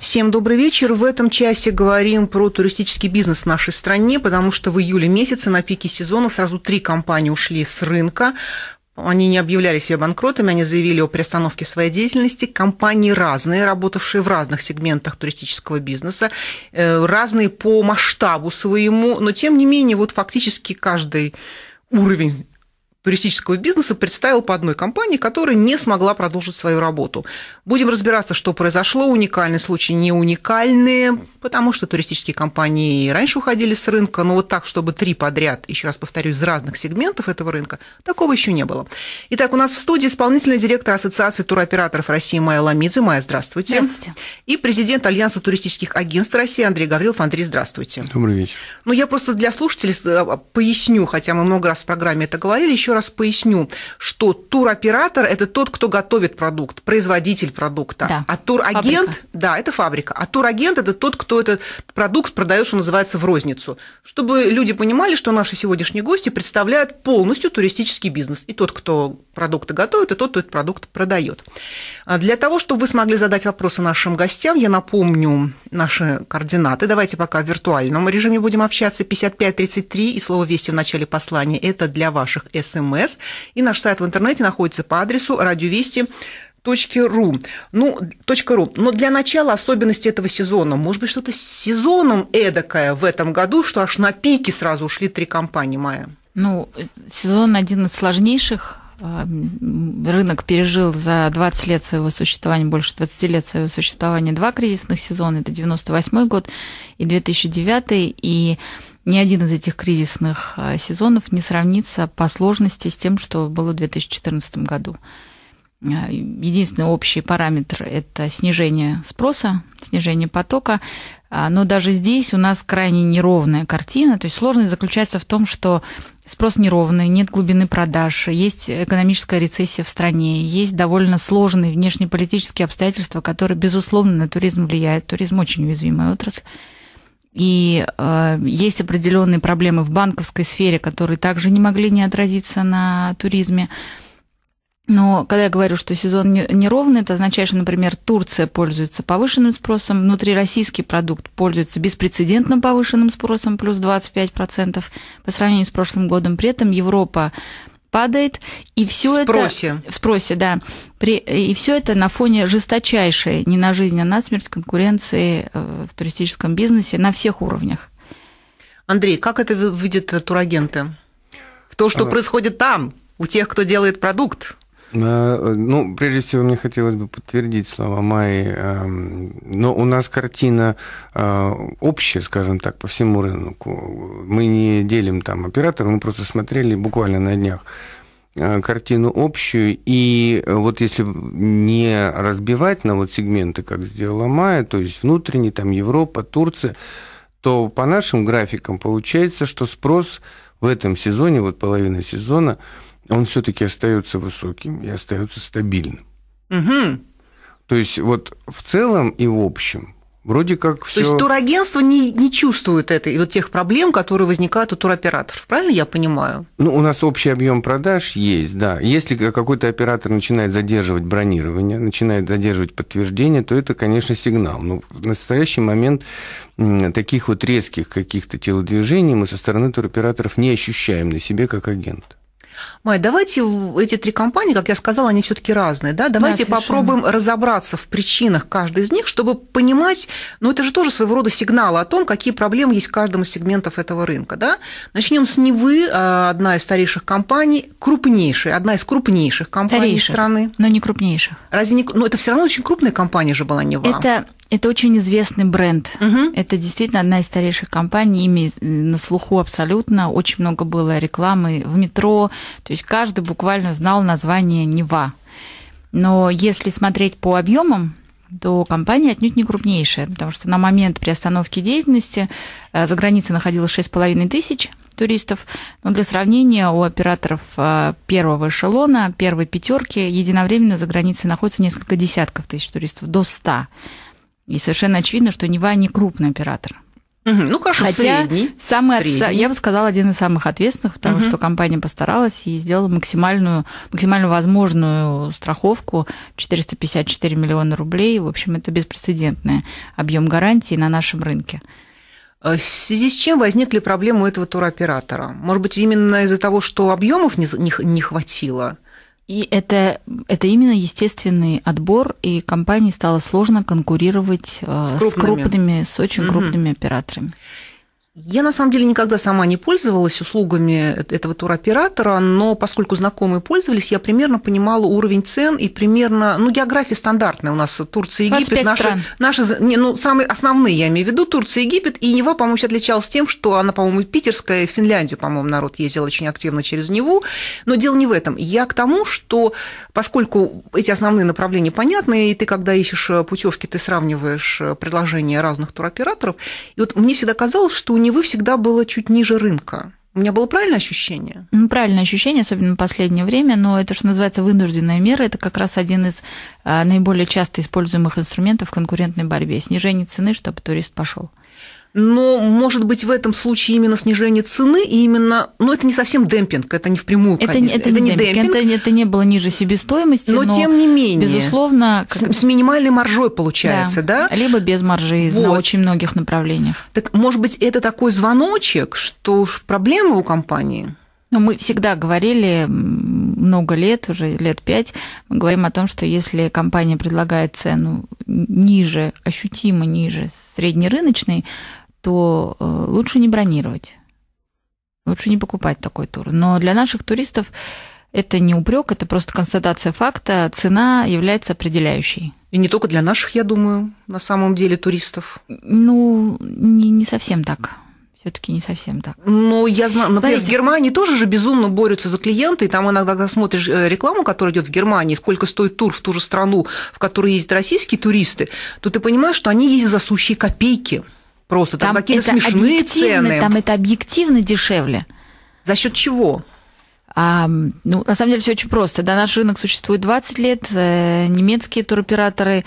Всем добрый вечер. В этом часе говорим про туристический бизнес в нашей стране, потому что в июле месяце на пике сезона сразу три компании ушли с рынка. Они не объявляли себя банкротами, они заявили о приостановке своей деятельности. Компании разные, работавшие в разных сегментах туристического бизнеса, э, разные по масштабу своему, но тем не менее вот фактически каждый уровень туристического бизнеса представил по одной компании, которая не смогла продолжить свою работу. Будем разбираться, что произошло. Уникальный случай, не уникальные, потому что туристические компании раньше уходили с рынка, но вот так, чтобы три подряд, еще раз повторюсь, из разных сегментов этого рынка, такого еще не было. Итак, у нас в студии исполнительный директор Ассоциации туроператоров России Майя Ламидзе. Майя, здравствуйте. Здравствуйте. И президент Альянса туристических агентств России Андрей Гаврилов. Андрей, здравствуйте. Добрый вечер. Ну, я просто для слушателей а, поясню, хотя мы много раз в программе это говорили, еще еще раз поясню, что туроператор – это тот, кто готовит продукт, производитель продукта. Да. А турагент – да, это фабрика. А турагент – это тот, кто этот продукт продает, что называется, в розницу. Чтобы люди понимали, что наши сегодняшние гости представляют полностью туристический бизнес. И тот, кто продукты готовит, и тот, кто этот продукт продает. А для того, чтобы вы смогли задать вопросы нашим гостям, я напомню наши координаты. Давайте пока в виртуальном режиме будем общаться. 5533 и слово «Вести» в начале послания. Это для ваших СМС СМС. Эм и наш сайт в интернете находится по адресу радиовести .ру. Ну, .ру. Но для начала особенности этого сезона. Может быть, что-то с сезоном эдакое в этом году, что аж на пике сразу ушли три компании мая. Ну, сезон один из сложнейших. А, рынок пережил за 20 лет своего существования, больше 20 лет своего существования, два кризисных сезона. Это 98 год и 2009. И ни один из этих кризисных а, сезонов не сравнится по сложности с тем, что было в 2014 году. А, единственный общий параметр – это снижение спроса, снижение потока. А, но даже здесь у нас крайне неровная картина. То есть сложность заключается в том, что спрос неровный, нет глубины продаж, есть экономическая рецессия в стране, есть довольно сложные внешнеполитические обстоятельства, которые, безусловно, на туризм влияют. Туризм очень уязвимая отрасль. И э, есть определенные проблемы в банковской сфере, которые также не могли не отразиться на туризме. Но когда я говорю, что сезон неровный, это означает, что, например, Турция пользуется повышенным спросом, внутрироссийский продукт пользуется беспрецедентно повышенным спросом, плюс 25% по сравнению с прошлым годом. При этом Европа падает, и все это... В спросе. В спросе, да. При, и все это на фоне жесточайшей не на жизнь, а на смерть конкуренции э, в туристическом бизнесе на всех уровнях. Андрей, как это видят турагенты? В то, что э. происходит там, у тех, кто делает продукт? Э, ну, прежде всего, мне хотелось бы подтвердить слова Майи. Эм, но у нас картина э, общая, скажем так, по всему рынку. Мы не делим там оператора, мы просто смотрели буквально на днях э, картину общую. И вот если не разбивать на вот сегменты, как сделала Майя, то есть внутренний, там Европа, Турция, то по нашим графикам получается, что спрос в этом сезоне, вот половина сезона – он все-таки остается высоким и остается стабильным. Угу. То есть вот в целом и в общем вроде как все... То есть турагентство не, не чувствует этой, вот тех проблем, которые возникают у туроператоров, правильно я понимаю? Ну, у нас общий объем продаж есть, да. Если какой-то оператор начинает задерживать бронирование, начинает задерживать подтверждение, то это, конечно, сигнал. Но в настоящий момент таких вот резких каких-то телодвижений мы со стороны туроператоров не ощущаем на себе как агент. Майя, давайте эти три компании, как я сказала, они все-таки разные, да? Давайте да, попробуем разобраться в причинах каждой из них, чтобы понимать, ну это же тоже своего рода сигналы о том, какие проблемы есть в каждом из сегментов этого рынка, да? Начнем с Невы, э, одна из старейших компаний, крупнейшая, одна из крупнейших компаний старейших, страны. Но не крупнейших. Разве не? Ну это все равно очень крупная компания же была Нева. Это это очень известный бренд. Угу. Это действительно одна из старейших компаний, ими э, на слуху абсолютно. Очень много было рекламы в метро. То есть каждый буквально знал название Нева. Но если смотреть по объемам, то компания отнюдь не крупнейшая, потому что на момент приостановки деятельности э, за границей находилось 6,5 тысяч туристов. Но для сравнения, у операторов э, первого эшелона, первой пятерки, единовременно за границей находится несколько десятков тысяч туристов, до 100. И совершенно очевидно, что Нева не крупный оператор. Ну, хорошо, Хотя средний, самый средний. От, я бы сказала, один из самых ответственных, потому угу. что компания постаралась и сделала максимальную, максимально возможную страховку 454 миллиона рублей. В общем, это беспрецедентный объем гарантии на нашем рынке. Э, в связи с чем возникли проблемы у этого туроператора? Может быть, именно из-за того, что объемов не, не, не хватило? И это, это именно естественный отбор, и компании стало сложно конкурировать э, с крупными, с, крупными, с очень угу. крупными операторами. Я на самом деле никогда сама не пользовалась услугами э, этого туроператора, но поскольку знакомые пользовались, я примерно понимала уровень цен и примерно, ну, география стандартная у нас Турция, Египет, наши, стран. наши, не, ну, самые основные, я имею в виду, Турция, Египет, и Нева, по-моему, отличалась тем, что она, по-моему, питерская, в Финляндию, по-моему, народ ездил очень активно через Неву, но дело не в этом. Я к тому, что поскольку эти основные направления понятны, и ты, когда ищешь путевки, ты сравниваешь э, предложения разных туроператоров, и вот мне всегда казалось, что у него Невы всегда было чуть ниже рынка. У меня было правильное ощущение? Ну, правильное ощущение, особенно в последнее время, но это, что называется, вынужденная мера. Это как раз один из а, наиболее часто используемых инструментов в конкурентной борьбе. Снижение цены, чтобы турист пошел но, может быть, в этом случае именно снижение цены, и именно, ну, это не совсем демпинг, это не впрямую, это, конечно. Это, это не демпинг, демпинг. Это, это не было ниже себестоимости, но, но тем не менее, безусловно, как... с, с минимальной маржой получается, да? да? Либо без маржи вот. на очень многих направлениях. Так, может быть, это такой звоночек, что уж проблемы у компании? Но ну, мы всегда говорили много лет, уже лет пять, мы говорим о том, что если компания предлагает цену ниже, ощутимо ниже среднерыночной, то э, лучше не бронировать. Лучше не покупать такой тур. Но для наших туристов это не упрек, это просто констатация факта. Цена является определяющей. И не только для наших, я думаю, на самом деле туристов. Ну, не, не совсем так. Все-таки не совсем так. Ну, я знаю, например, Смотрите. в Германии тоже же безумно борются за клиенты, и там иногда, когда смотришь э, рекламу, которая идет в Германии, сколько стоит тур в ту же страну, в которую ездят российские туристы, то ты понимаешь, что они ездят за сущие копейки. Просто там, там какие-то смешные цены. Там это объективно дешевле. За счет чего? А, ну, на самом деле все очень просто. Да, наш рынок существует 20 лет. Э, немецкие туроператоры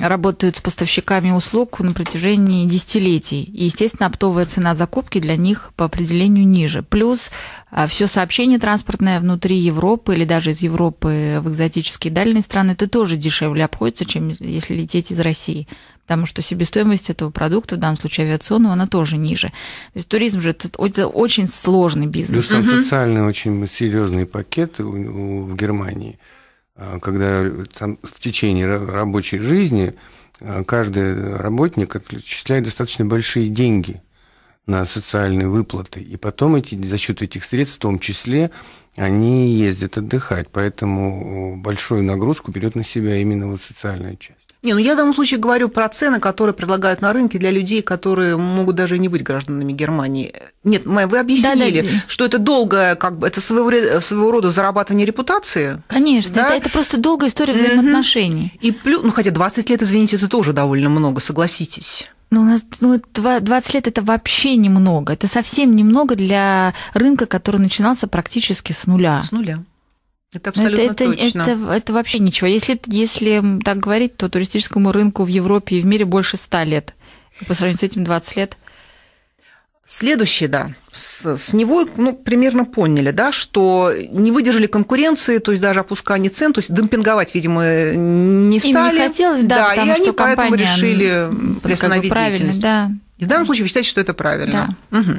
работают с поставщиками услуг на протяжении десятилетий. И, естественно, оптовая цена закупки для них по определению ниже. Плюс а, все сообщение транспортное внутри Европы или даже из Европы в экзотические дальние страны, это тоже дешевле обходится, чем если лететь из России потому что себестоимость этого продукта, в данном случае авиационного, она тоже ниже. То есть туризм же это, это очень сложный бизнес. Плюс там угу. социальный очень серьезный пакет у, у, в Германии, а, когда там в течение рабочей жизни а, каждый работник отчисляет достаточно большие деньги на социальные выплаты, и потом эти, за счет этих средств в том числе они ездят отдыхать, поэтому большую нагрузку берет на себя именно вот социальная часть. Не, ну я в данном случае говорю про цены, которые предлагают на рынке для людей, которые могут даже не быть гражданами Германии. Нет, Май, вы объяснили, да, да. что это долгое, как бы это своего, своего рода зарабатывание репутации. Конечно, да? это, это просто долгая история взаимоотношений. Mm-hmm. И плюс, ну хотя 20 лет, извините, это тоже довольно много, согласитесь. Ну, у нас ну, 20 лет это вообще немного. Это совсем немного для рынка, который начинался практически с нуля. С нуля. Это абсолютно это, точно. Это, это вообще ничего. Если, если так говорить, то туристическому рынку в Европе и в мире больше 100 лет. По сравнению с этим 20 лет. Следующее, да. С, с него, ну, примерно поняли, да, что не выдержали конкуренции, то есть даже опускание цен, то есть демпинговать, видимо, не стали. Им не хотелось, да, да потому и они что поэтому решили приостановить как бы деятельность. Да, и в данном случае вы считаете, что это правильно. Да. Угу.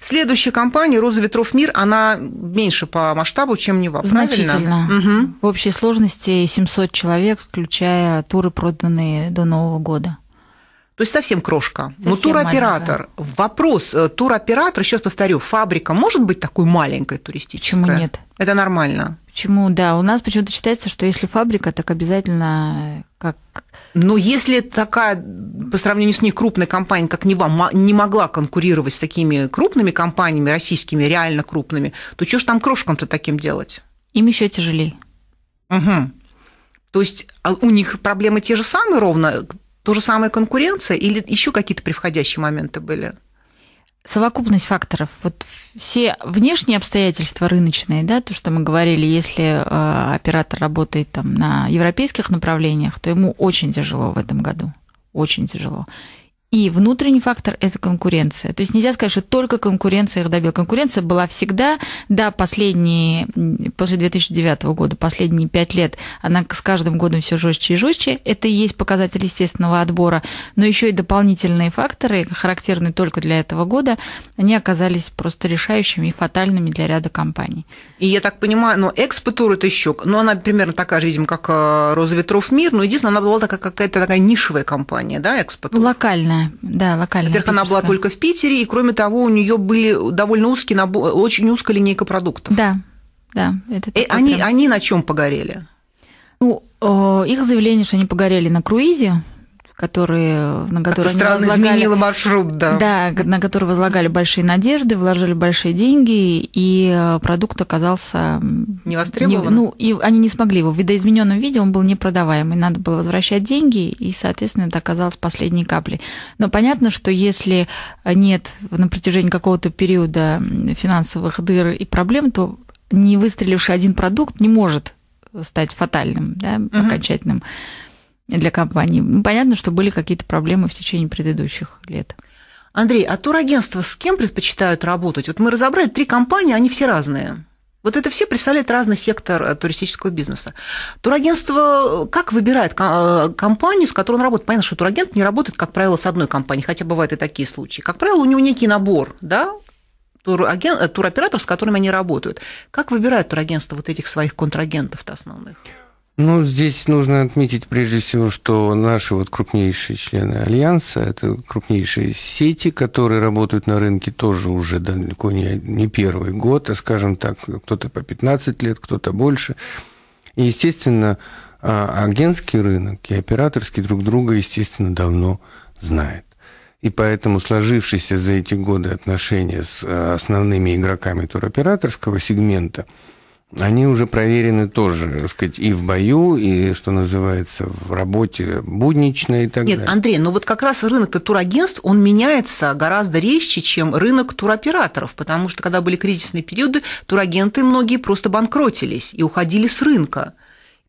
Следующая компания «Роза ветров мир», она меньше по масштабу, чем «Нева», Значительно. Угу. В общей сложности 700 человек, включая туры, проданные до Нового года. То есть совсем крошка. Совсем Но туроператор. Маленькая. Вопрос. Э, туроператор, сейчас повторю, фабрика может быть такой маленькой туристической? Почему нет? Это нормально. Почему, да. У нас почему-то считается, что если фабрика, так обязательно э, как... Но если такая по сравнению с ней крупная компания, как Нева, не могла конкурировать с такими крупными компаниями, российскими, реально крупными, то что ж там крошкам-то таким делать? Им еще тяжелее. Угу. То есть а у них проблемы те же самые ровно, то же самое конкуренция или еще какие-то превходящие моменты были? Совокупность факторов. Вот все внешние обстоятельства рыночные, да, то, что мы говорили, если э, оператор работает там на европейских направлениях, то ему очень тяжело в этом году очень тяжело. И внутренний фактор – это конкуренция. То есть нельзя сказать, что только конкуренция их добила. Конкуренция была всегда, да, последние, после 2009 года, последние пять лет, она с каждым годом все жестче и жестче. Это и есть показатель естественного отбора. Но еще и дополнительные факторы, характерные только для этого года, они оказались просто решающими и фатальными для ряда компаний. И я так понимаю, но ну, экспо-тур это еще, но ну, она примерно такая же, видимо, как э, «Роза ветров мир», но единственное, она была такая, какая-то такая нишевая компания, да, экспо Локальная, да, локальная. Во-первых, она была только в Питере, и кроме того, у нее были довольно узкие, набор, очень узкая линейка продуктов. Да, да. Это и они, прям... они на чем погорели? Ну, э, их заявление, что они погорели на круизе, которые, на которые как возлагали... маршрут, да. Да, на который возлагали большие надежды, вложили большие деньги, и э, продукт оказался... Не востребованным. Ну, и они не смогли его. В видоизмененном виде он был непродаваемый. Надо было возвращать деньги, и, соответственно, это оказалось последней каплей. Но понятно, что если нет на протяжении какого-то периода финансовых дыр и проблем, то не выстреливший один продукт не может стать фатальным, да, угу. окончательным для компании. Ну, понятно, что были какие-то проблемы в течение предыдущих лет. Андрей, а турагентства с кем предпочитают работать? Вот мы разобрали три компании, они все разные. Вот это все представляет разный сектор э, туристического бизнеса. Турагентство э, как выбирает э, компанию, с которой он работает? Понятно, что турагент не работает, как правило, с одной компанией, хотя бывают и такие случаи. Как правило, у него некий набор, да, туроператоров, с которыми они работают. Как выбирают турагентство вот этих своих контрагентов-то основных? Ну, здесь нужно отметить прежде всего, что наши вот крупнейшие члены Альянса, это крупнейшие сети, которые работают на рынке тоже уже далеко не, не первый год, а, скажем так, кто-то по 15 лет, кто-то больше. И, естественно, а, агентский рынок и операторский друг друга, естественно, давно знают. И поэтому сложившиеся за эти годы отношения с а, основными игроками туроператорского сегмента – они уже проверены тоже, так сказать, и в бою, и, что называется, в работе будничной и так Нет, далее. Нет, Андрей, но ну вот как раз рынок турагентств, он меняется гораздо резче, чем рынок туроператоров, потому что когда были кризисные периоды, турагенты многие просто банкротились и уходили с рынка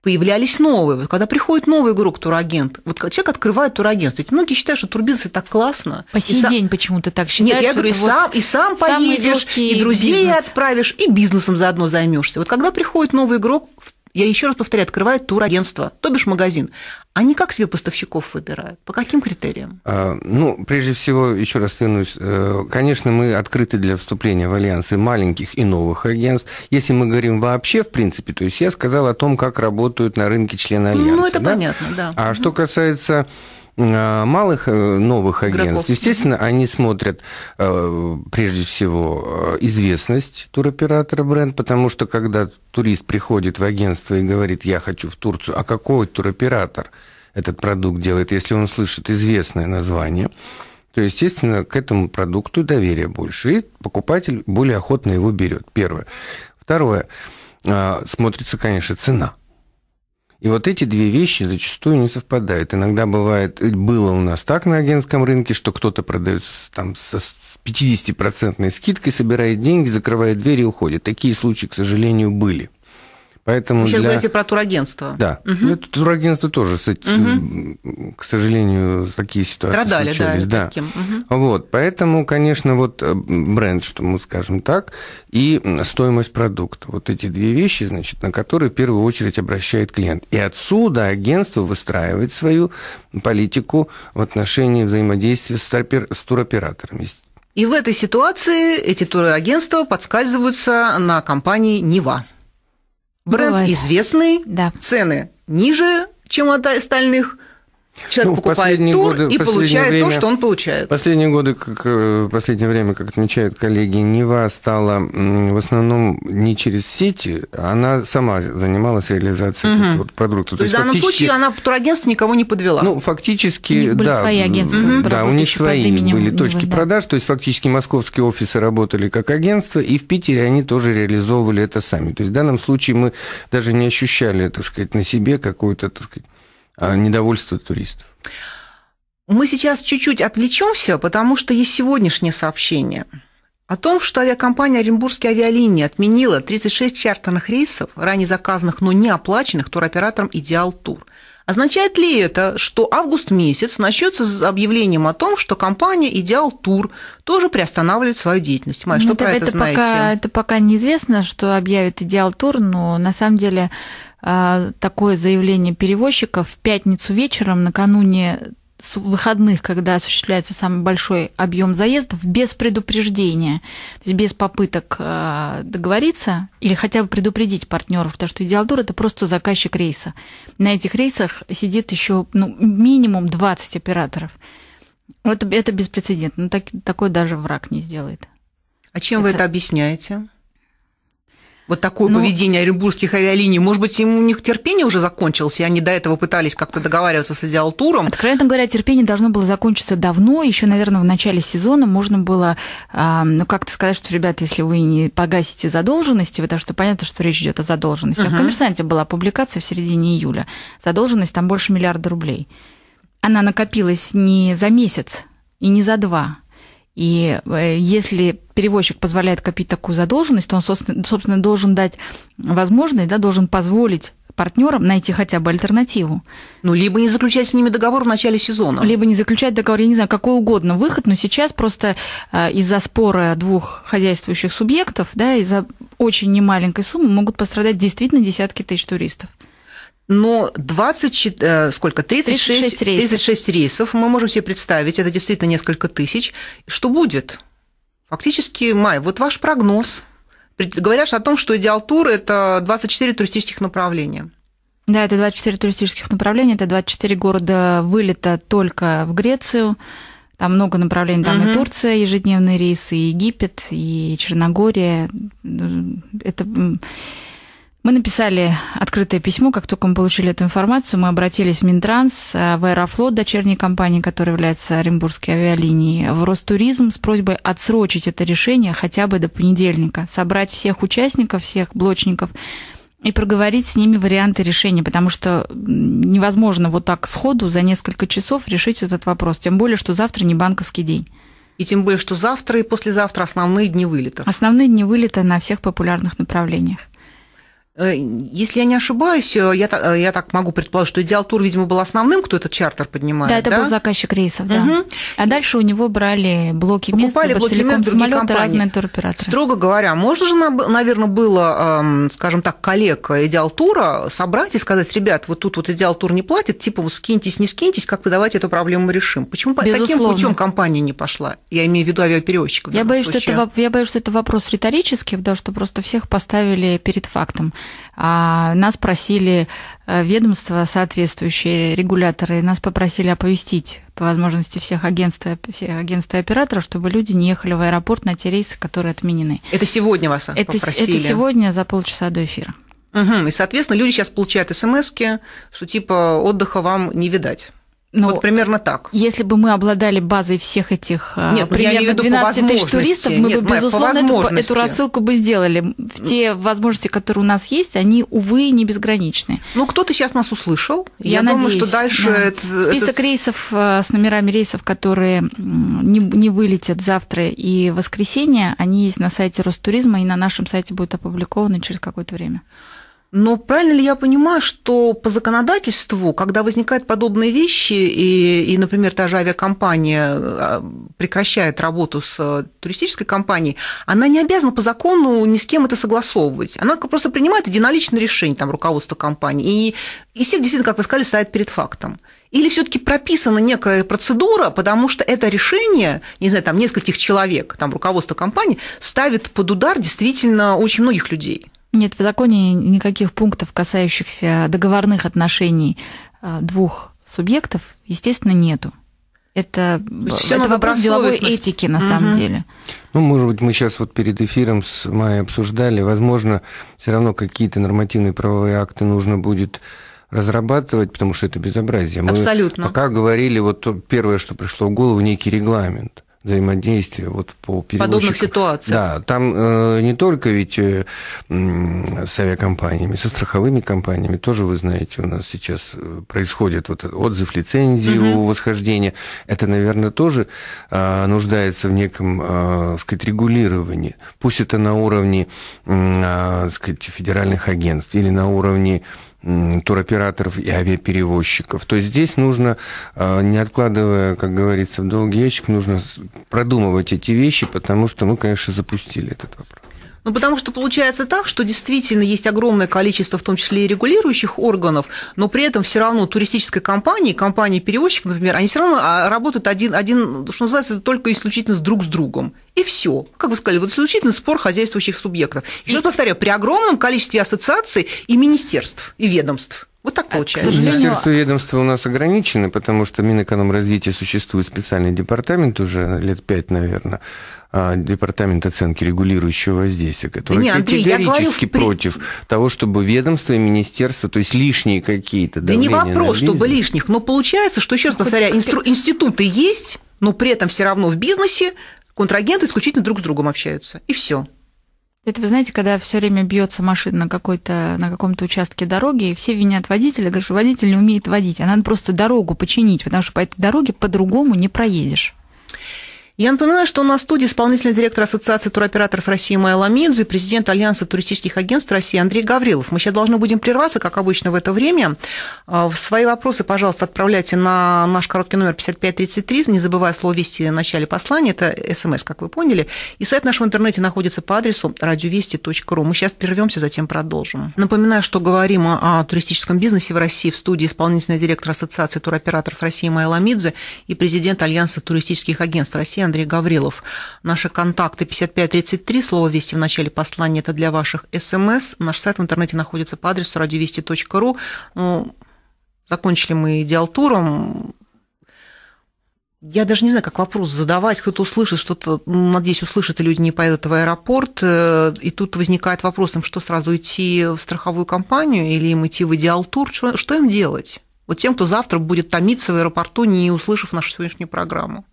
появлялись новые. Вот когда приходит новый игрок турагент, вот человек открывает турагентство. Ведь многие считают, что турбиз это так классно. По сей и день сам... почему-то так считают. Нет, я говорю, и сам, вот и сам поедешь, и друзей бизнес. отправишь, и бизнесом заодно займешься. Вот когда приходит новый игрок, в я еще раз повторяю, открывает турагентство, то бишь магазин. Они как себе поставщиков выбирают? По каким критериям? А, ну, прежде всего, еще раз вернусь, э, конечно, мы открыты для вступления в альянсы маленьких и новых агентств. Если мы говорим вообще, в принципе, то есть я сказал о том, как работают на рынке члены ну, альянса. Ну, это да? понятно, да. А что касается Э, малых э, новых агентств, Игроков. естественно, они смотрят э, прежде всего известность туроператора бренд, потому что когда турист приходит в агентство и говорит, я хочу в Турцию, а какой туроператор этот продукт делает, если он слышит известное название, то, естественно, к этому продукту доверие больше, и покупатель более охотно его берет. Первое. Второе. Смотрится, конечно, цена. И вот эти две вещи зачастую не совпадают. Иногда бывает, э, было у нас так на агентском рынке, что кто-то продает там со 50% скидкой, собирает деньги, закрывает дверь и уходит. Такие случаи, к сожалению, были. Поэтому Вы сейчас для... говорите про турагентство. Да. Угу. Это турагентство тоже, кстати, угу. к сожалению, такие ситуации Страдали, случились. да. да. Таким. Угу. Вот, поэтому, конечно, вот э, бренд, что мы скажем так, и стоимость продукта. Вот эти две вещи, значит, на которые в первую очередь обращает клиент. И отсюда агентство выстраивает свою политику в отношении взаимодействия с, туропер... с туроператорами. И в этой ситуации эти турагентства подскальзываются на компании «Нева». Бренд Бывает. известный, да. цены ниже, чем у остальных, Человек ну, покупает тур годы, и получает время, то, что он получает. Последние годы, как э, последнее время, как отмечают коллеги, Нева стала в основном не через сети, она сама занималась реализацией угу. этого продукта. То, есть в данном случае она турагентство никого не подвела. Ну, фактически, у них были да, свои агентства, угу. да, у них свои были точки да. продаж, то есть фактически московские офисы работали как агентство, и в Питере они тоже реализовывали это сами. То есть в данном случае мы даже не ощущали, так сказать, на себе какую-то, так сказать, а, недовольство туристов. Мы сейчас чуть-чуть отвлечемся, потому что есть сегодняшнее сообщение о том, что авиакомпания Оренбургские авиалинии отменила 36 чартерных рейсов, ранее заказанных, но не оплаченных туроператором «Идеал Тур». Означает ли это, что август месяц начнется с объявлением о том, что компания «Идеал Тур» тоже приостанавливает свою деятельность? Май, что это, ну, про это, это знаете? Пока, это пока неизвестно, что объявит «Идеал Тур», но на самом деле а, такое заявление перевозчика в пятницу вечером накануне выходных, когда осуществляется самый большой объем заездов, без предупреждения, то есть без попыток э, договориться или хотя бы предупредить партнеров, потому что идеалдур это просто заказчик рейса. На этих рейсах сидит еще ну, минимум 20 операторов. Это, это беспрецедентно. Ну, так, такой даже враг не сделает. А чем это... вы это объясняете? Вот такое ну, поведение оренбургских авиалиний. Может быть, им у них терпение уже закончилось, и они до этого пытались как-то договариваться с идеалтуром. Откровенно говоря, терпение должно было закончиться давно. Еще, наверное, в начале сезона можно было, а, ну, как-то сказать, что, ребят, если вы не погасите задолженности, потому что понятно, что речь идет о задолженности. Угу. В коммерсанте была публикация в середине июля. Задолженность там больше миллиарда рублей. Она накопилась не за месяц и не за два. И э, если перевозчик позволяет копить такую задолженность, то он, собственно, должен дать возможность, да, должен позволить партнерам найти хотя бы альтернативу. Ну, либо не заключать с ними договор в начале сезона. Либо не заключать договор, я не знаю, какой угодно выход, но сейчас просто э, из-за спора двух хозяйствующих субъектов, да, из-за очень немаленькой суммы могут пострадать действительно десятки тысяч туристов но 20, э, сколько, 36, 36, рейсов. 36 рейсов, мы можем себе представить, это действительно несколько тысяч. Что будет? Фактически май. Вот ваш прогноз. Говорят о том, что идеал тур – это 24 туристических направления. Да, это 24 туристических направления, это 24 города вылета только в Грецию. Там много направлений, там угу. и Турция, ежедневные рейсы, и Египет, и Черногория. Это мы написали открытое письмо, как только мы получили эту информацию, мы обратились в Минтранс, э, в Аэрофлот, дочерней компании, которая является Оренбургской авиалинией, в Ростуризм с просьбой отсрочить это решение хотя бы до понедельника, собрать всех участников, всех блочников и проговорить с ними варианты решения, потому что невозможно вот так сходу за несколько часов решить этот вопрос, тем более, что завтра не банковский день. И тем более, что завтра и послезавтра основные дни вылета. Основные дни вылета на всех популярных направлениях. Э, если я не ошибаюсь, э, я, э, я так могу предположить, что идеал тур, видимо, был основным, кто этот чартер поднимает. Да, это да? был заказчик рейсов, да. Угу. А дальше у него брали блоки мест, Покупали мест, самолеты, разные туроператоры. Строго говоря, можно же, наверное, было, эм, скажем так, коллег идеал тура собрать и сказать, ребят, вот тут вот идеал тур не платит, типа вы скиньтесь, не скиньтесь, как-то давайте эту проблему решим. Почему Безусловно. таким путем компания не пошла? Я имею в виду авиаперевозчиков. Я боюсь, что это, я боюсь, что это вопрос риторический, потому что просто всех поставили перед фактом. А, нас просили э, ведомства соответствующие, регуляторы, нас попросили оповестить по возможности всех агентств, все агентства и операторов, чтобы люди не ехали в аэропорт на те рейсы, которые отменены. Это сегодня вас это, попросили? Это сегодня за полчаса до эфира. Угу. И, соответственно, люди сейчас получают смс что типа отдыха вам не видать. Ну, вот примерно так. Если бы мы обладали базой всех этих а, Нет, ну, примерно 12 тысяч туристов, мы Нет, бы, безусловно, эту, эту рассылку бы сделали. Те возможности, которые у нас есть, они, увы, не безграничны. Ну, кто-то сейчас нас услышал. Я, Я надеюсь, думаю, что дальше... Да. Это, Список этот... рейсов э, с номерами рейсов, которые не, не вылетят завтра и воскресенье, они есть на сайте Ростуризма, и на нашем сайте будут опубликованы через какое-то время. Но правильно ли я понимаю, что по законодательству, когда возникают подобные вещи, и, и например, та же авиакомпания э, прекращает работу с э, туристической компанией, она не обязана по закону ни с кем это согласовывать. Она просто принимает единоличное решение там, руководства компании. И, и всех действительно, как вы сказали, ставит перед фактом. Или все-таки прописана некая процедура, потому что это решение, не знаю, там нескольких человек, там руководство компании, ставит под удар действительно очень многих людей. Нет, в законе никаких пунктов, касающихся договорных отношений а, двух субъектов, естественно, нету. Это, э, Все это вопрос деловой этики, на угу. самом деле. Ну, может быть, мы сейчас вот перед эфиром с Майей обсуждали. Возможно, все равно какие-то нормативные правовые акты нужно будет разрабатывать, потому что это безобразие. Мы Абсолютно. пока говорили, вот первое, что пришло в голову, некий регламент взаимодействия вот по перевозчикам. Подобных ситуаций. Да, там э, не только ведь э, э, с авиакомпаниями, со страховыми компаниями тоже, вы знаете, у нас сейчас э, происходит вот отзыв лицензии угу. у восхождения. Это, наверное, тоже э, нуждается в неком, э, сказать, регулировании. Пусть это на уровне, э, сказать, федеральных агентств или на уровне туроператоров и авиаперевозчиков. То есть здесь нужно, а, не откладывая, как говорится, в долгий ящик, нужно продумывать эти вещи, потому что мы, ну, конечно, запустили этот вопрос. Ну, потому что получается так, что действительно есть огромное количество, в том числе и регулирующих органов, но при этом все равно туристической компании, компании-перевозчик, например, они все равно а, работают один, один, что называется, только исключительно с друг с другом. И все. Как вы сказали, вот исключительно спор хозяйствующих субъектов. Еще раз повторяю, при огромном количестве ассоциаций и министерств, и ведомств. Вот так получается. К Министерство ведомства у нас ограничены, потому что Минэкономразвития существует специальный департамент уже лет пять, наверное, а, департамент оценки регулирующего воздействия, который да не, Андрей, категорически говорю, против при... того, чтобы ведомство и министерство, то есть лишние какие-то Да не вопрос, чтобы лишних, но получается, что, еще раз ну, повторяю, инстру... институты есть, но при этом все равно в бизнесе контрагенты исключительно друг с другом общаются, и все. Это вы знаете, когда все время бьется машина на, какой-то, на каком-то участке дороги, и все винят водителя, говорят, что водитель не умеет водить, а надо просто дорогу починить, потому что по этой дороге по-другому не проедешь. Я напоминаю, что у нас в студии исполнительный директор Ассоциации туроператоров России Майя Ламидзе, президент Альянса туристических агентств России Андрей Гаврилов. Мы сейчас должны будем прерваться, как обычно в это время. А, свои вопросы, пожалуйста, отправляйте на наш короткий номер 5533, не забывая слово «Вести» в начале послания. Это СМС, как вы поняли. И сайт нашего в интернете находится по адресу радиовести.ру. Мы сейчас прервемся, затем продолжим. Напоминаю, что говорим о туристическом бизнесе в России в студии исполнительный директор Ассоциации туроператоров России Майя Ламидзе и президент Альянса туристических агентств России Андрей Гаврилов. Наши контакты 5533, слово «Вести» в начале послания, это для ваших СМС. Наш сайт в интернете находится по адресу радиовести.ру. Ну, закончили мы идеалтуром, я даже не знаю, как вопрос задавать. Кто-то услышит что-то, надеюсь, услышит, и люди не поедут в аэропорт. Э, и тут возникает вопрос, им что сразу идти в страховую компанию или им идти в идеал-тур? Что, что им делать? Вот тем, кто завтра будет томиться в аэропорту, не услышав нашу сегодняшнюю программу.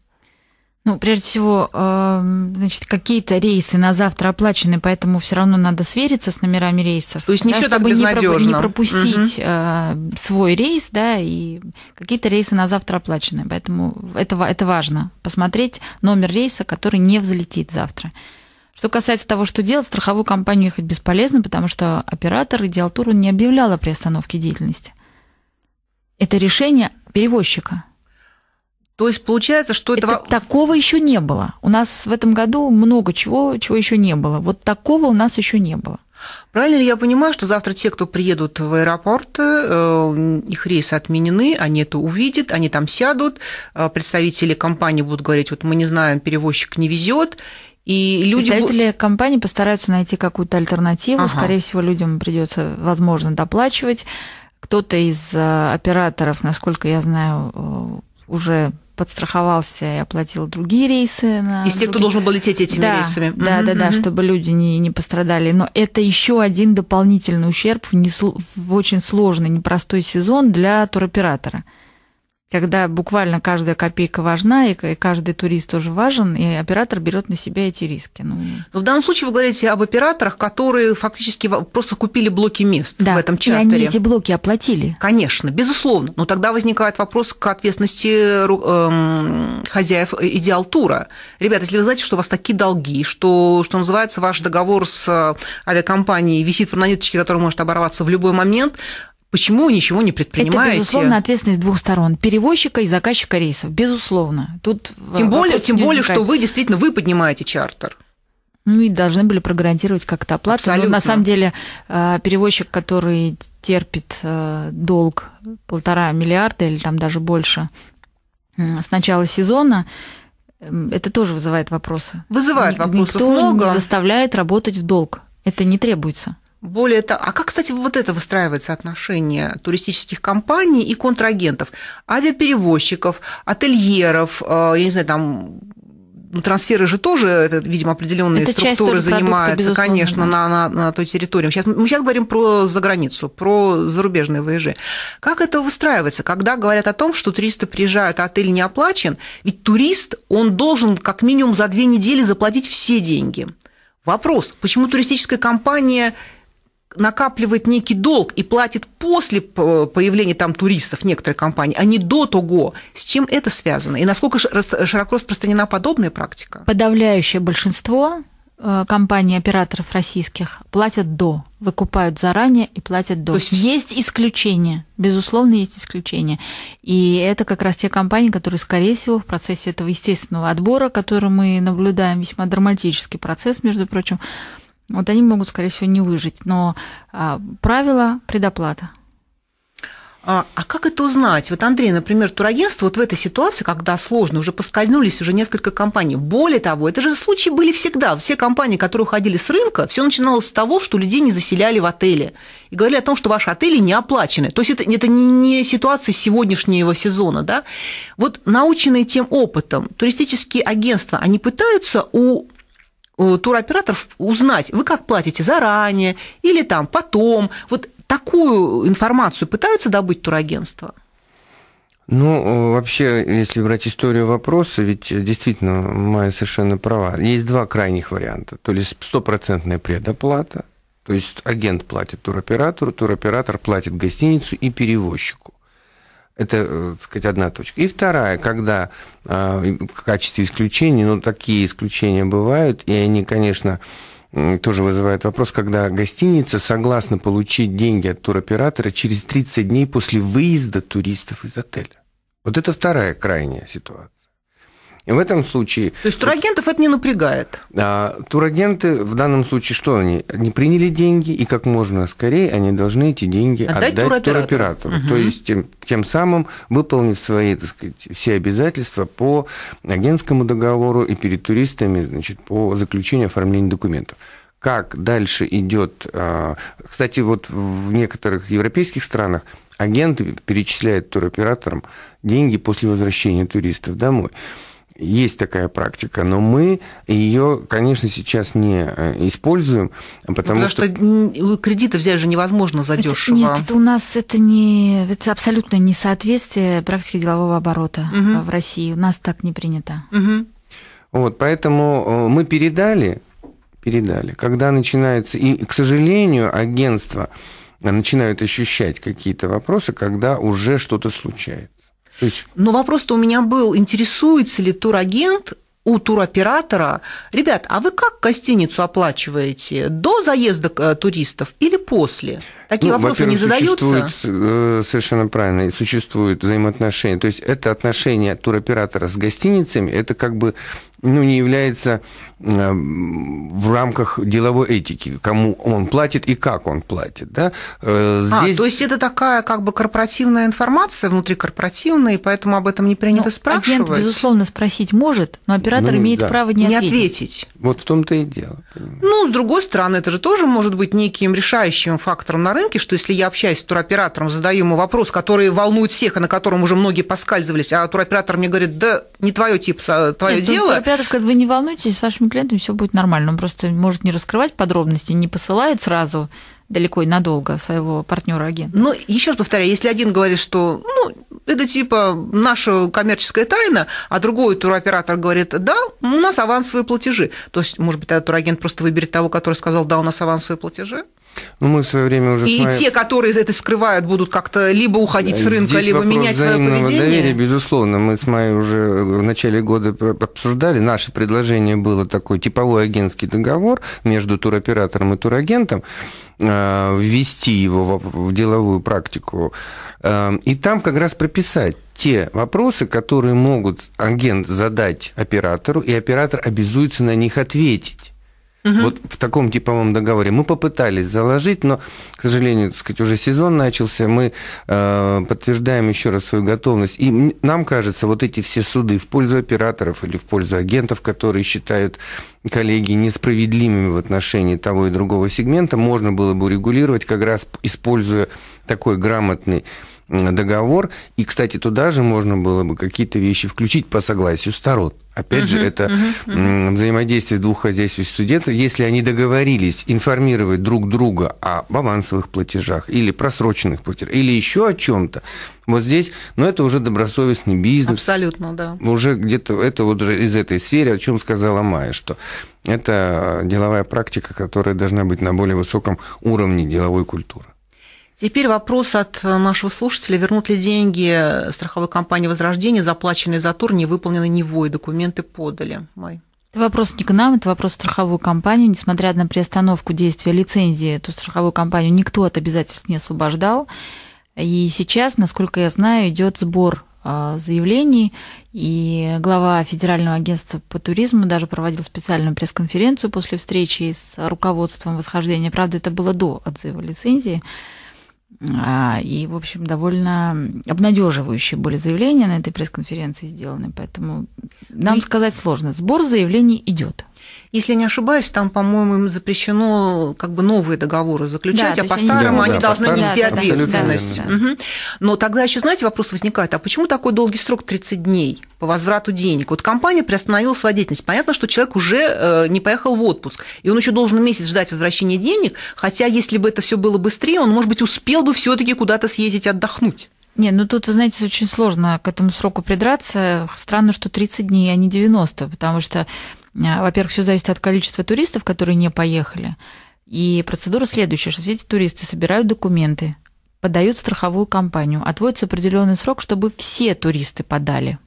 Ну, прежде всего, эм, значит, какие-то рейсы на завтра оплачены, поэтому все равно надо свериться с номерами рейсов. То есть не да, все так безнадежно. Не, пропустить угу. свой рейс, да, и какие-то рейсы на завтра оплачены, поэтому это, это важно, посмотреть номер рейса, который не взлетит завтра. Что касается того, что делать, в страховую компанию ехать бесполезно, потому что оператор и диалтур не объявляла при остановке деятельности. Это решение перевозчика. То есть получается, что это... это... Такого еще не было. У нас в этом году много чего, чего еще не было. Вот такого у нас еще не было. Правильно ли я понимаю, что завтра те, кто приедут в аэропорт, э, их рейсы отменены, они это увидят, они там сядут, э, представители компании будут говорить, вот мы не знаем, перевозчик не везет, и люди... Представители компании постараются найти какую-то альтернативу. Ага. Скорее всего, людям придется, возможно, доплачивать. Кто-то из э, операторов, насколько я знаю, уже подстраховался и оплатил другие рейсы. На Из тех, кто должен был лететь этими да, рейсами. Да, mm-hmm. да, да, чтобы люди не, не пострадали. Но это еще один дополнительный ущерб в, не, в очень сложный, непростой сезон для туроператора когда буквально каждая копейка важна, и каждый турист тоже важен, и оператор берет на себя эти риски. Ну... ну в данном случае вы говорите об операторах, которые фактически просто купили блоки мест да, в этом чартере. И они эти блоки оплатили. Конечно, безусловно. Но тогда возникает вопрос к ответственности э, эм, хозяев э, идеалтура. Ребята, если вы знаете, что у вас такие долги, что, что называется, ваш договор с э, авиакомпанией висит на ниточке, который может оборваться в любой момент, Почему ничего не предпринимаете? Это, безусловно, ответственность двух сторон. Перевозчика и заказчика рейсов. Безусловно. Тут э, тем более, тем более что вы действительно вы поднимаете чартер. Ну и должны были прогарантировать как-то оплату. Абсолютно. Но на самом деле э, перевозчик, который терпит э, долг полтора миллиарда или там даже больше с начала сезона, это тоже вызывает вопросы. Вызывает вопросы. вопросов Никто много. не заставляет работать в долг. Это не требуется. Более того, а как, кстати, вот это выстраивается отношение туристических компаний и контрагентов, авиаперевозчиков, ательеров, э, я не знаю, там ну, трансферы же тоже, это, видимо, определенные это структуры занимаются, продукта, конечно, да. на, на, на той территории. Сейчас, мы сейчас говорим про заграницу, про зарубежные ВЖ. Как это выстраивается, когда говорят о том, что туристы приезжают, а отель не оплачен? Ведь турист, он должен как минимум за две недели заплатить все деньги. Вопрос, почему туристическая компания накапливает некий долг и платит после э, появления там туристов некоторые компании, а не до того. С чем это связано? И насколько широко распространена подобная практика? Подавляющее большинство э, компаний, операторов российских платят до, выкупают заранее и платят до. То есть есть исключения, безусловно, есть исключения. И это как раз те компании, которые, скорее всего, в процессе этого естественного отбора, который мы наблюдаем, весьма драматический процесс, между прочим, вот они могут, скорее всего, не выжить. Но а, правило предоплата. А, а как это узнать? Вот, Андрей, например, турагентство вот в этой ситуации, когда сложно, уже поскользнулись уже несколько компаний. Более того, это же случаи были всегда. Все компании, которые уходили с рынка, все начиналось с того, что людей не заселяли в отеле И говорили о том, что ваши отели не оплачены. То есть это, это не, не ситуация сегодняшнего сезона. Да? Вот наученные тем опытом, туристические агентства, они пытаются у туроператоров узнать, вы как платите заранее или там потом. Вот такую информацию пытаются добыть турагентства? Ну, вообще, если брать историю вопроса, ведь действительно Майя совершенно права. Есть два крайних варианта. То есть стопроцентная предоплата, то есть агент платит туроператору, туроператор платит гостиницу и перевозчику. Это, э, так сказать, одна точка. И вторая, когда э, в качестве исключений, ну, такие исключения бывают, и они, конечно, тоже вызывают вопрос, когда гостиница согласна получить деньги от туроператора через 30 дней после выезда туристов из отеля. Вот это вторая крайняя ситуация. И в этом случае... То есть турагентов это не напрягает? А, турагенты в данном случае что они? Они приняли деньги, и как можно скорее они должны эти деньги отдать, отдать туроператору. туроператору. Угу. То есть тем, тем самым выполнить свои, так сказать, все обязательства по агентскому договору и перед туристами значит, по заключению оформления документов как дальше идет. А, кстати, вот в некоторых европейских странах агенты перечисляют туроператорам деньги после возвращения туристов домой есть такая практика, но мы ее, конечно, сейчас не э, используем, потому, потому что... что кредиты взять же невозможно задешево. Нет, это у нас это не это абсолютно не соответствие практике делового оборота угу. в России. У нас так не принято. Угу. Вот, поэтому э, мы передали, передали. Когда начинается, и, к сожалению, агентство начинают ощущать какие-то вопросы, когда уже что-то случается. То есть... Но вопрос-то у меня был, интересуется ли турагент у туроператора, ребят, а вы как гостиницу оплачиваете? До заезда э, туристов или после? Такие ну, вопросы не задаются? Э, совершенно правильно, существуют взаимоотношения. То есть это отношения туроператора с гостиницами, это как бы ну, не является эм, в рамках деловой этики, кому он платит и как он платит. Да? Э, а, здесь... А, то есть это такая как бы корпоративная информация, внутрикорпоративная, и поэтому об этом не принято ну, спрашивать. Агент, безусловно, спросить может, но оператор ну, имеет да. право не, не ответить. ответить. Вот в том-то и дело. Ну, с другой стороны, это же тоже может быть неким решающим фактором на рынке, что если я общаюсь с туроператором, задаю ему вопрос, который волнует всех, и на котором уже многие поскальзывались, а туроператор мне говорит, да не твое тип, а, твое Нет, ну, дело, психиатр скажет, вы не волнуйтесь, с вашими клиентами все будет нормально. Он просто может не раскрывать подробности, не посылает сразу далеко и надолго своего партнера агента. Ну, еще раз повторяю, если один говорит, что ну, это типа наша коммерческая тайна, а другой туроператор говорит, да, у нас авансовые платежи. То есть, может быть, этот турагент просто выберет того, который сказал, да, у нас авансовые платежи? Ну, мы в свое время уже... И моей... те, которые это скрывают, будут как-то либо уходить с рынка, Здесь либо менять свое поведение? доверия, безусловно. Мы с Майей уже в начале года обсуждали. Наше предложение было такой типовой агентский договор между туроператором и турагентом э, ввести его в деловую практику. Э, и там как раз прописать те вопросы, которые могут агент задать оператору, и оператор обязуется на них ответить. Угу. Вот в таком типовом договоре мы попытались заложить, но, к сожалению, так сказать, уже сезон начался, мы э, подтверждаем еще раз свою готовность. И нам кажется, вот эти все суды в пользу операторов или в пользу агентов, которые считают коллеги несправедливыми в отношении того и другого сегмента, можно было бы урегулировать, как раз используя такой грамотный договор. И, кстати, туда же можно было бы какие-то вещи включить по согласию сторон. Опять uh же, это uh-huh, взаимодействие двух хозяйственных студентов. Если они договорились информировать друг друга о балансовых платежах или просроченных платежах, или еще о чем-то, вот здесь, но ну, это уже добросовестный бизнес. Абсолютно, да. Уже где-то это вот уже из этой сферы, о чем сказала Майя, что это а, деловая практика, которая должна быть на более высоком уровне деловой культуры. Теперь вопрос от э, нашего слушателя. Вернут ли деньги страховой компании «Возрождение», заплаченные за тур, не выполнены Невой, документы подали? Май. Это вопрос не к нам, это вопрос в страховую компанию. Несмотря на приостановку действия лицензии, эту страховую компанию никто от обязательств не освобождал. И сейчас, насколько я знаю, идет сбор а, заявлений, и глава Федерального агентства по туризму даже проводил специальную пресс-конференцию после встречи с руководством восхождения. Правда, это было до отзыва лицензии. А, и, в общем, довольно обнадеживающие были заявления на этой пресс-конференции сделаны, поэтому нам ну сказать сложно. Сбор заявлений идет. Если не ошибаюсь, там, по-моему, им запрещено как бы новые договоры заключать, да, а по-старому они, да, они да, должны нести да, ответственность. Да, да. Угу. Но тогда еще, знаете, вопрос возникает, а почему такой долгий срок 30 дней по возврату денег? Вот компания приостановила свою деятельность. Понятно, что человек уже э, не поехал в отпуск, и он еще должен месяц ждать возвращения денег, хотя если бы это все было быстрее, он, может быть, успел бы все-таки куда-то съездить отдохнуть. Не, ну тут, вы знаете, очень сложно к этому сроку придраться. Странно, что 30 дней, а не 90, потому что а, во-первых, все зависит от количества туристов, которые не поехали. И процедура следующая, что все эти туристы собирают документы, подают в страховую компанию, отводится определенный срок, чтобы все туристы подали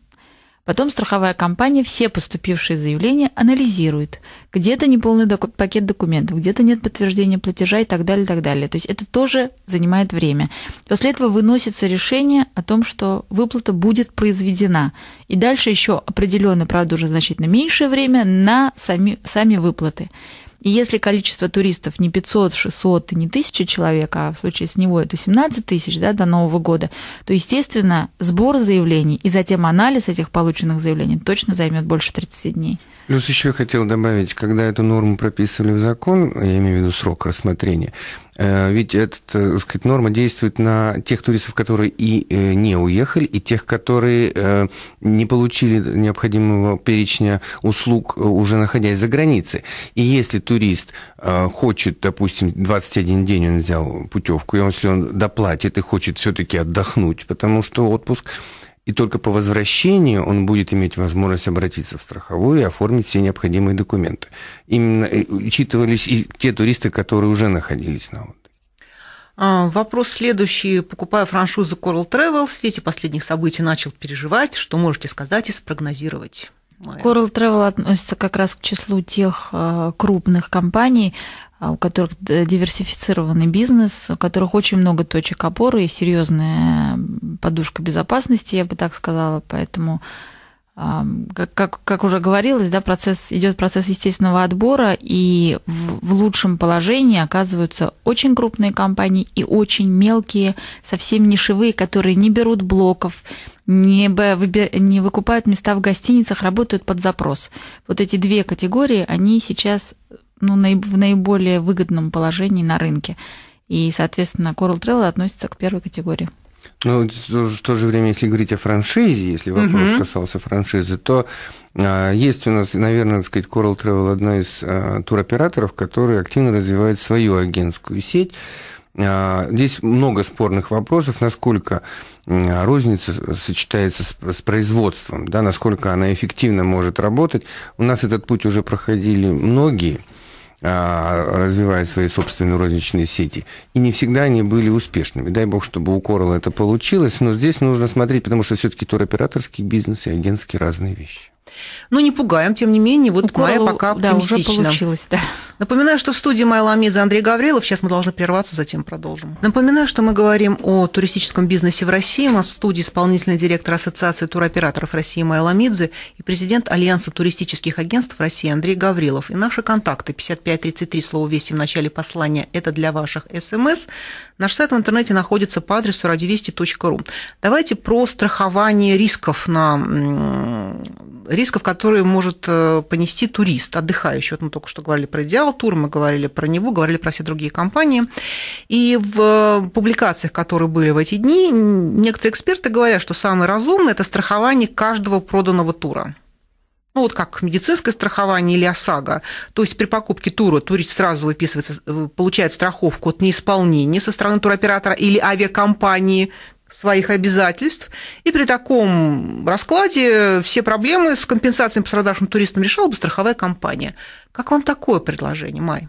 Потом страховая компания все поступившие заявления анализирует. Где-то неполный доку- пакет документов, где-то нет подтверждения платежа и так далее, и так далее. То есть это тоже занимает время. После этого выносится решение о том, что выплата будет произведена. И дальше еще определенное, правда, уже значительно меньшее время на сами, сами выплаты. И если количество туристов не 500, 600 и не 1000 человек, а в случае с него это 17 тысяч да, до Нового года, то, естественно, сбор заявлений и затем анализ этих полученных заявлений точно займет больше 30 дней. Плюс еще я хотел добавить, когда эту норму прописывали в закон, я имею в виду срок рассмотрения, э, ведь эта, э, так сказать, норма действует на тех туристов, которые и э, не уехали, и тех, которые не получили необходимого перечня услуг, уже находясь за границей. И если турист хочет, допустим, 21 день он взял путевку, и он, если он доплатит и хочет все-таки отдохнуть, потому что отпуск и только по возвращении он будет иметь возможность обратиться в страховую и оформить все необходимые документы. Именно э, учитывались и те туристы, которые уже находились на отдыхе. А, вопрос следующий. Покупая франшизу Coral Travel, в свете последних событий начал переживать. Что можете сказать и спрогнозировать? Coral Travel относится как раз к числу тех э, крупных компаний, а, у которых диверсифицированный бизнес, у которых очень много точек опоры и серьезная подушка безопасности, я бы так сказала. Поэтому, а, как, как уже говорилось, да, процесс, идет процесс естественного отбора, и в, в лучшем положении оказываются очень крупные компании и очень мелкие, совсем нишевые, которые не берут блоков, не, не выкупают места в гостиницах, работают под запрос. Вот эти две категории, они сейчас ну, в наиболее выгодном положении на рынке. И, соответственно, Coral Travel относится к первой категории. Ну, в то же время, если говорить о франшизе, если вопрос uh-huh. касался франшизы, то а, есть у нас, наверное, так сказать, Coral Travel одна из а, туроператоров, который активно развивает свою агентскую сеть. А, здесь много спорных вопросов, насколько розница сочетается с, с производством, да, насколько она эффективно может работать. У нас этот путь уже проходили многие. А, развивая свои собственные розничные сети. И не всегда они были успешными. Дай бог, чтобы у Корала это получилось, но здесь нужно смотреть, потому что все-таки туроператорский бизнес и агентские разные вещи. Ну, не пугаем, тем не менее, вот у Майя Коралу, пока оптимистично. Да, уже получилось, да. Напоминаю, что в студии Майла Амидзе Андрей Гаврилов. Сейчас мы должны прерваться, затем продолжим. Напоминаю, что мы говорим о туристическом бизнесе в России. У нас в студии исполнительный директор Ассоциации туроператоров России Майла Амидзе и президент Альянса туристических агентств России Андрей Гаврилов. И наши контакты 5533, слово «Вести» в начале послания, это для ваших СМС. Наш сайт в интернете находится по адресу радиовести.ру. Давайте про страхование рисков на рисков, которые может э, понести турист, отдыхающий. Вот мы только что говорили про идеал. Тур, мы говорили про него, говорили про все другие компании. И в публикациях, которые были в эти дни, некоторые эксперты говорят, что самое разумное – это страхование каждого проданного тура ну вот как медицинское страхование или ОСАГО. То есть при покупке тура турист сразу выписывается, э, получает страховку от неисполнения со стороны туроператора или авиакомпании, своих обязательств. И при таком раскладе все проблемы с компенсацией пострадавшим туристам решала бы страховая компания. Как вам такое предложение, Май?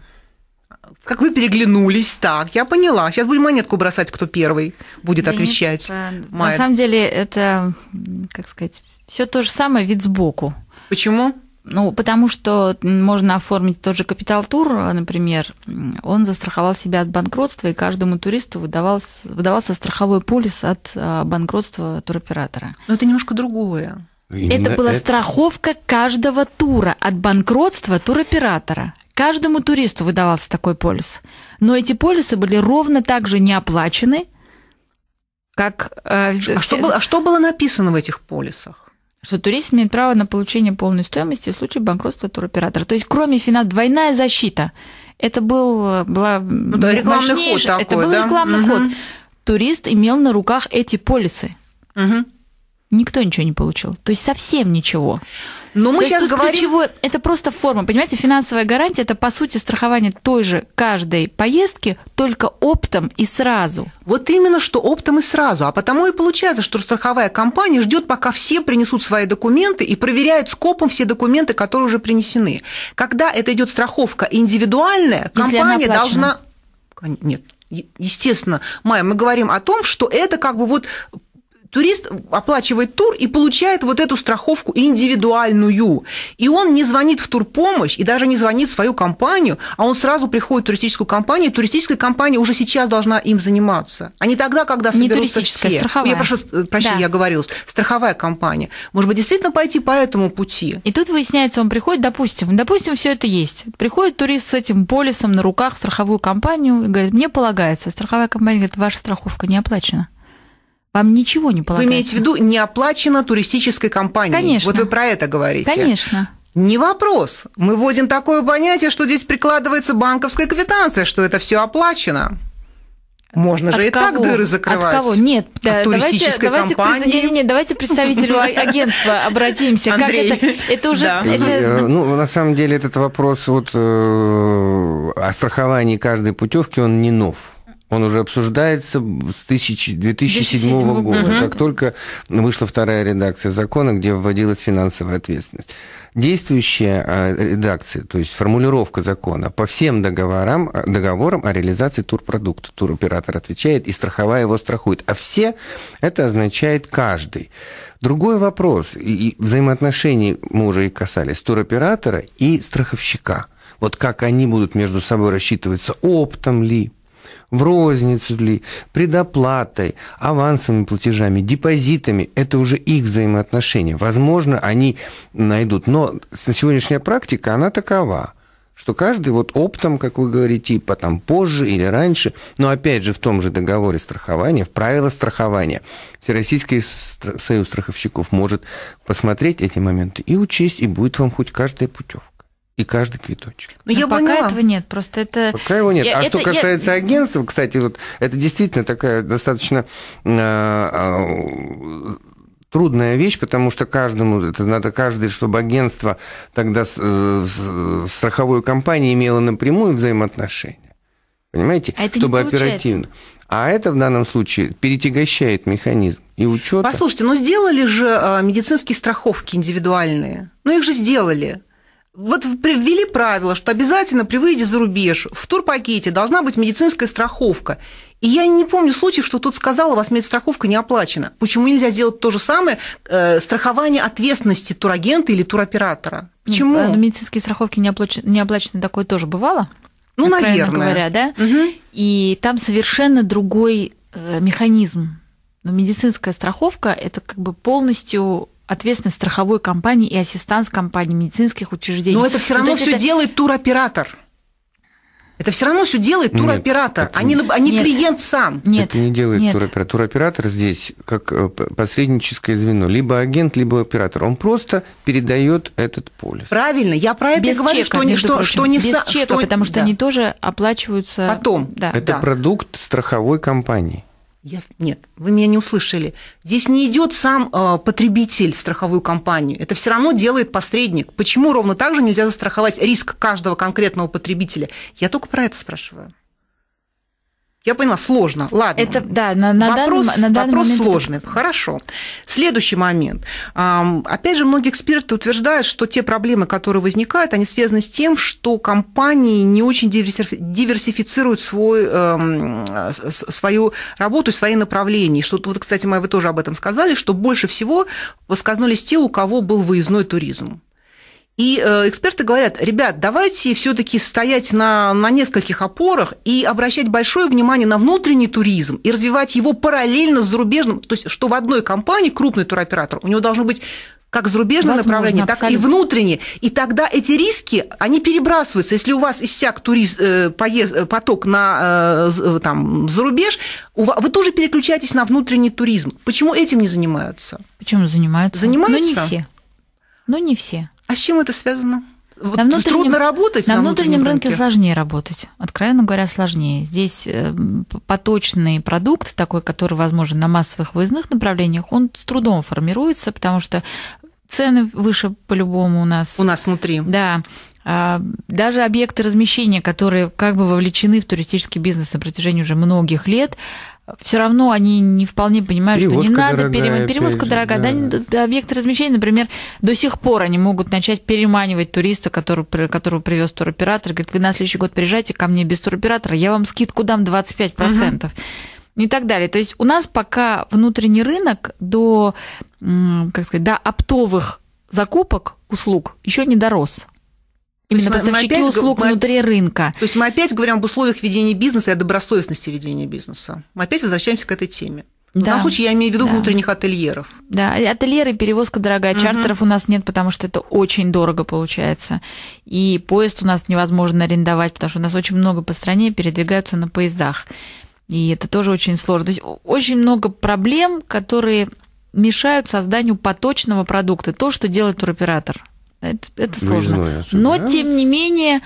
Как вы переглянулись, так, я поняла. Сейчас будем монетку бросать, кто первый будет да отвечать. Нет, э, Майя. на самом деле это, как сказать, все то же самое, вид сбоку. Почему? Ну, потому что можно оформить тот же капитал тур, например, он застраховал себя от банкротства, и каждому туристу выдавался, выдавался страховой полис от а, банкротства туроператора. Но это немножко другое. Именно это была это... страховка каждого тура от банкротства туроператора. Каждому туристу выдавался такой полис. Но эти полисы были ровно так же не оплачены, как... Э, а, все... что было, а что было написано в этих полисах? что турист имеет право на получение полной стоимости в случае банкротства туроператора. То есть, кроме финансов, двойная защита. Это был была ну, да, рекламный ход такой, это был да? рекламный угу. ход. Турист имел на руках эти полисы. Угу. Никто ничего не получил. То есть совсем ничего. Но мы То сейчас говорим... Ключевое, это просто форма. Понимаете, финансовая гарантия – это, по сути, страхование той же каждой поездки, только оптом и сразу. Вот именно, что оптом и сразу. А потому и получается, что страховая компания ждет, пока все принесут свои документы и проверяет скопом все документы, которые уже принесены. Когда это идет страховка индивидуальная, Если компания должна... Нет, естественно, Майя, мы говорим о том, что это как бы вот турист оплачивает тур и получает вот эту страховку индивидуальную. И он не звонит в турпомощь и даже не звонит в свою компанию, а он сразу приходит в туристическую компанию, и туристическая компания уже сейчас должна им заниматься. А не тогда, когда соберутся не туристическая, все. страховая. Я прошу, э, прощения, да. я говорилась. Страховая компания. Может быть, действительно пойти по этому пути? И тут выясняется, он приходит, допустим, допустим, все это есть. Приходит турист с этим полисом на руках в страховую компанию и говорит, мне полагается. Страховая компания говорит, ваша страховка не оплачена вам ничего не полагается. Вы имеете в виду, не оплачено туристической компанией? Конечно. Вот вы про это говорите. Конечно. Не вопрос. Мы вводим такое понятие, что здесь прикладывается банковская квитанция, что это все оплачено. Можно От же кого? и так дыры закрывать. От кого? Нет, да, От туристической давайте, компании. Давайте, не, не, давайте представителю а-, агентства обратимся. Андрей. Как это? Это уже... Да. Это... Э, ну, на самом деле, этот вопрос вот, э, о страховании каждой путевки, он не нов. Он уже обсуждается с 2007 года, угу. как только вышла вторая редакция закона, где вводилась финансовая ответственность. Действующая э, редакция, то есть формулировка закона по всем договорам, э, договорам о реализации турпродукта. Туроператор отвечает, и страховая его страхует. А все это означает каждый. Другой вопрос, и взаимоотношений мы уже и касались, туроператора и страховщика. Вот как они будут между собой рассчитываться, оптом ли, в розницу ли, предоплатой, авансовыми платежами, депозитами. Это уже их взаимоотношения. Возможно, они найдут. Но сегодняшняя практика, она такова что каждый вот оптом, как вы говорите, потом позже или раньше, но опять же в том же договоре страхования, в правила страхования, Всероссийский союз страховщиков может посмотреть эти моменты и учесть, и будет вам хоть каждая путевка и каждый квиточек. Но, ну, Но я ну, пока поняла. этого нет, просто это... Пока его нет. Я, а это, что касается я... агентства, кстати, вот это действительно такая достаточно э, э, трудная вещь, потому что каждому, это надо каждый, чтобы агентство тогда с, э, с страховой компанией имело напрямую взаимоотношения. Понимаете? А это чтобы не получается. оперативно. А это в данном случае перетягощает механизм и учет. Послушайте, но ну, сделали же медицинские страховки индивидуальные. Ну их же сделали. Вот ввели правило, что обязательно при выезде за рубеж в турпакете должна быть медицинская страховка. И я не помню случаев, что тут сказала, у вас медстраховка не оплачена. Почему нельзя сделать то же самое э, страхование ответственности турагента или туроператора? Почему? Ну, медицинские страховки не оплачены, не оплачены такое тоже бывало. Ну, наверное. говоря, да? Угу. И там совершенно другой э, механизм. Но медицинская страховка – это как бы полностью ответственность страховой компании и ассистанс компании медицинских учреждений. Но это все равно ну, все это... делает туроператор. Это все равно все делает туроператор, нет, а не, а не нет, клиент сам. Нет, это не делает нет. туроператор. Туроператор здесь как э, посредническое звено. Либо агент, либо оператор. Он просто передает этот полис. Правильно, я про это без говорю, чека, что, между что, прочим, что не... Без чека, что... потому что да. они тоже оплачиваются... Потом. Да, это да. продукт страховой компании. Я... Нет, вы меня не услышали. Здесь не идет сам э, потребитель в страховую компанию. Это все равно делает посредник. Почему ровно так же нельзя застраховать риск каждого конкретного потребителя? Я только про это спрашиваю. Я поняла, сложно. Ладно. Это да, на, на вопрос, данный, на данный вопрос момент сложный. Это... Хорошо. Следующий момент. Опять же, многие эксперты утверждают, что те проблемы, которые возникают, они связаны с тем, что компании не очень диверсифицируют свой, эм, свою работу и свои направления. Что вот, кстати, мы вы тоже об этом сказали, что больше всего воскознулись те, у кого был выездной туризм. И э, эксперты говорят, ребят, давайте все-таки стоять на, на нескольких опорах и обращать большое внимание на внутренний туризм и развивать его параллельно с зарубежным. То есть, что в одной компании крупный туроператор, у него должно быть как зарубежное Возможно, направление, так абсолютно. и внутреннее. И тогда эти риски, они перебрасываются. Если у вас иссяк турист, э, поезд, э, поток на там, зарубеж, вы тоже переключаетесь на внутренний туризм. Почему этим не занимаются? Почему занимаются? Занимаются. Но ну, не все. Но ну, не все. А с чем это связано? Вот на внутреннем, трудно работать. На, на внутреннем, внутреннем рынке. сложнее работать. Откровенно говоря, сложнее. Здесь э, поточный продукт, такой, который возможен на массовых выездных направлениях, он с трудом формируется, потому что цены выше по-любому у нас. У нас внутри. Да. А, даже объекты размещения, которые как бы вовлечены в туристический бизнес на протяжении уже многих лет, все равно они не вполне понимают, перевозка что не надо дорогая, перевозка дорогая. Да. Да, объекты размещения, например, до сих пор они могут начать переманивать туриста, который, которого привез туроператор, говорит, вы на следующий год приезжайте ко мне без туроператора, я вам скидку дам 25%. Угу. И так далее. То есть у нас пока внутренний рынок до, как сказать, до оптовых закупок услуг еще не дорос. Именно есть, поставщики опять, услуг мы, внутри рынка. То есть мы опять говорим об условиях ведения бизнеса и о добросовестности ведения бизнеса. Мы опять возвращаемся к этой теме. В данном случае я имею в виду да. внутренних ательеров. Да, ательеры, перевозка дорогая, угу. чартеров у нас нет, потому что это очень дорого получается. И поезд у нас невозможно арендовать, потому что у нас очень много по стране передвигаются на поездах. И это тоже очень сложно. То есть очень много проблем, которые мешают созданию поточного продукта, то, что делает туроператор. Это, это ну, сложно. Особенно. Но, тем не менее,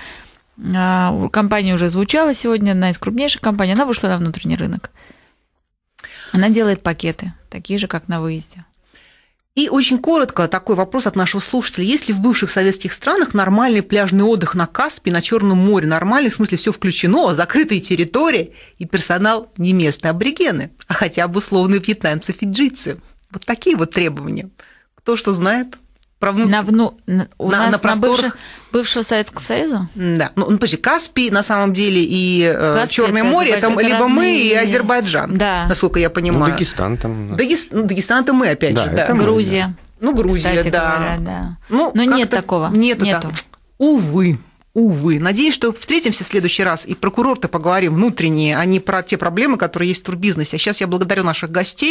а, компания уже звучала сегодня, одна из крупнейших компаний, она вышла на внутренний рынок. Она делает пакеты, такие же, как на выезде. И очень коротко такой вопрос от нашего слушателя. Есть ли в бывших советских странах нормальный пляжный отдых на Каспии, на Черном море? Нормальный, в смысле, все включено, а закрытые территории и персонал не местные аборигены, а хотя бы условные вьетнамцы-фиджийцы. Вот такие вот требования. Кто что знает – про вну... На, вну... У на, нас на, просторах... бывших, бывшего Советского Союза? Да. Ну, ну, подожди, Каспий, на самом деле, и э, Каспий, Черное это море, это, это либо разные... мы и Азербайджан, да. насколько я понимаю. Ну, Дагестан там. Дагест... Ну, Дагестан это мы, опять да, же, да. Грузия. Ну, Грузия, Кстати да. Говоря, да. Ну, Но нет такого. Нету, нету. Да. Увы. Увы. Надеюсь, что встретимся в следующий раз и прокурор-то поговорим внутренние, а не про те проблемы, которые есть в турбизнесе. А сейчас я благодарю наших гостей.